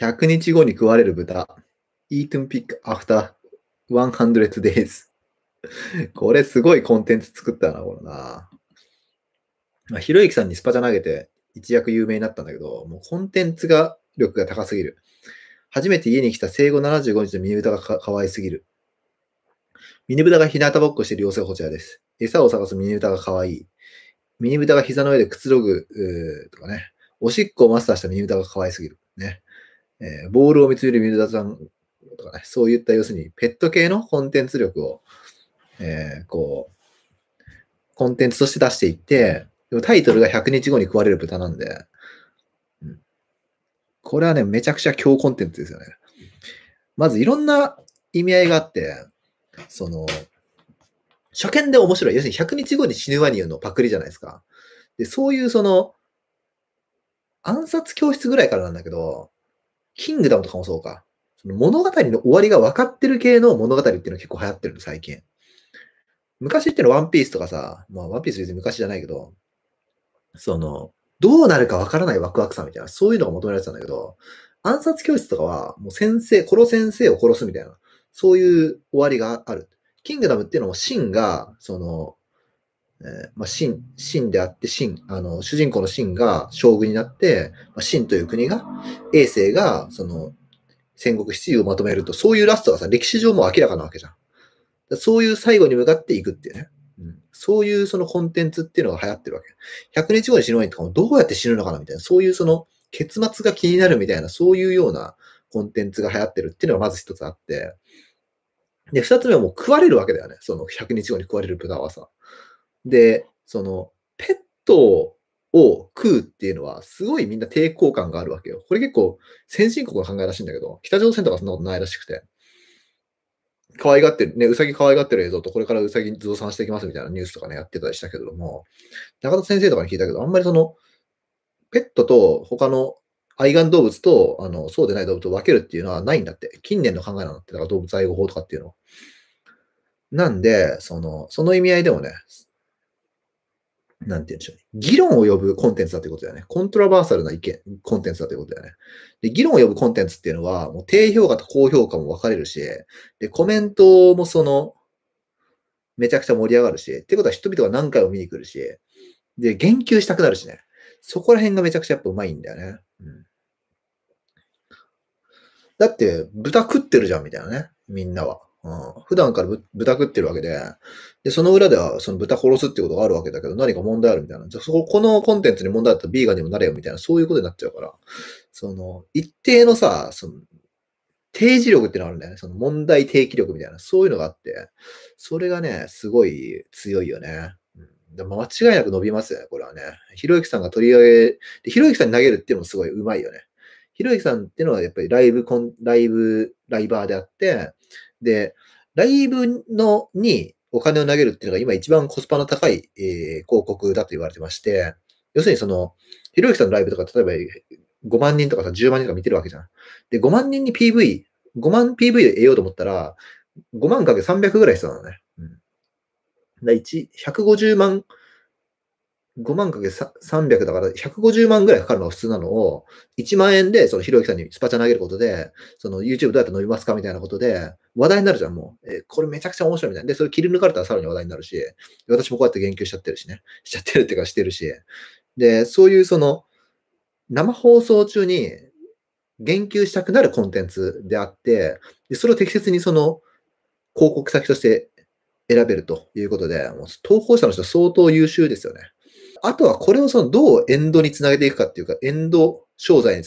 100日後に食われる豚。Eaten p i k after 100 days。これすごいコンテンツ作ったな、これな。まあ、ひろゆきさんにスパチャ投げて一躍有名になったんだけど、もうコンテンツが力が高すぎる。初めて家に来た生後75日のミニブタがかかわいすぎる。ミニブタが日向ぼっこしてる様子がこちらです。餌を探すミニブタがかわいい。ミニブタが膝の上でくつろぐ、とかね。おしっこをマスターしたミニブタがかわいすぎる。ね。えー、ボールを見つめる水田さんとかね、そういった要するにペット系のコンテンツ力を、えー、こう、コンテンツとして出していって、でもタイトルが100日後に食われる豚なんで、うん、これはね、めちゃくちゃ強コンテンツですよね。まずいろんな意味合いがあって、その、初見で面白い。要するに100日後に死ぬワニのパクリじゃないですか。で、そういうその、暗殺教室ぐらいからなんだけど、キングダムとかもそうか。その物語の終わりが分かってる系の物語っていうのは結構流行ってるの、最近。昔ってのはワンピースとかさ、まあワンピース別に昔じゃないけど、その、どうなるかわからないワクワクさみたいな、そういうのが求められてたんだけど、暗殺教室とかは、もう先生、殺先生を殺すみたいな、そういう終わりがある。キングダムっていうのも、シンが、その、真まあ、であって、秦、あの、主人公の真が将軍になって、まあ、という国が、衛星が、その、戦国七雄をまとめると、そういうラストはさ、歴史上も明らかなわけじゃん。そういう最後に向かっていくっていうね。うん、そういうそのコンテンツっていうのが流行ってるわけ。100日後に死ぬのにとかもどうやって死ぬのかなみたいな、そういうその結末が気になるみたいな、そういうようなコンテンツが流行ってるっていうのがまず一つあって。で、二つ目はもう食われるわけだよね。その100日後に食われる豚はさ。で、その、ペットを食うっていうのは、すごいみんな抵抗感があるわけよ。これ結構、先進国の考えらしいんだけど、北朝鮮とかそんなことないらしくて。可愛がってる、ね、うさぎ可愛がってる映像と、これからうさぎ増産していきますみたいなニュースとかね、やってたりしたけれども、中田先生とかに聞いたけど、あんまりその、ペットと他の愛玩動物と、あの、そうでない動物を分けるっていうのはないんだって。近年の考えなんだって、だから動物愛護法とかっていうのは。なんで、その、その意味合いでもね、なんて言うんでしょうね。議論を呼ぶコンテンツだということだよね。コントラバーサルな意見、コンテンツだということだよね。で、議論を呼ぶコンテンツっていうのは、もう低評価と高評価も分かれるし、で、コメントもその、めちゃくちゃ盛り上がるし、ってことは人々が何回も見に来るし、で、言及したくなるしね。そこら辺がめちゃくちゃやっぱうまいんだよね。うん。だって、豚食ってるじゃん、みたいなね。みんなは。うん、普段から豚食ってるわけで、で、その裏ではその豚殺すってことがあるわけだけど、何か問題あるみたいな。じゃそここのコンテンツに問題あったらビーガンにもなれよみたいな、そういうことになっちゃうから、その、一定のさ、その、定時力ってのがあるんだよね。その問題提起力みたいな、そういうのがあって、それがね、すごい強いよね。で間違いなく伸びますよね、これはね。ひろゆきさんが取り上げ、でひろゆきさんに投げるっていうのもすごい上手いよね。ひろゆきさんっていうのはやっぱりライブコン、ライブ、ライバーであって、で、ライブのにお金を投げるっていうのが今一番コスパの高い、えー、広告だと言われてまして、要するにその、ひろゆきさんのライブとか、例えば5万人とかさ、10万人とか見てるわけじゃん。で、5万人に PV、5万 PV で得ようと思ったら、5万かけ300ぐらい必要なのね。うん。1、150万5万かけ300だから150万ぐらいかかるのが普通なのを、1万円でそのひろゆきさんにスパチャ投げることで、その YouTube どうやって伸びますかみたいなことで、話題になるじゃん、もう。えー、これめちゃくちゃ面白いみたいな。で、それ切り抜かれたらさらに話題になるし、私もこうやって言及しちゃってるしね。しちゃってるっていうかしてるし。で、そういうその、生放送中に言及したくなるコンテンツであって、でそれを適切にその、広告先として選べるということで、もう投稿者の人は相当優秀ですよね。あとはこれをそのどうエンドにつなげていくかっていうか、エンド商材に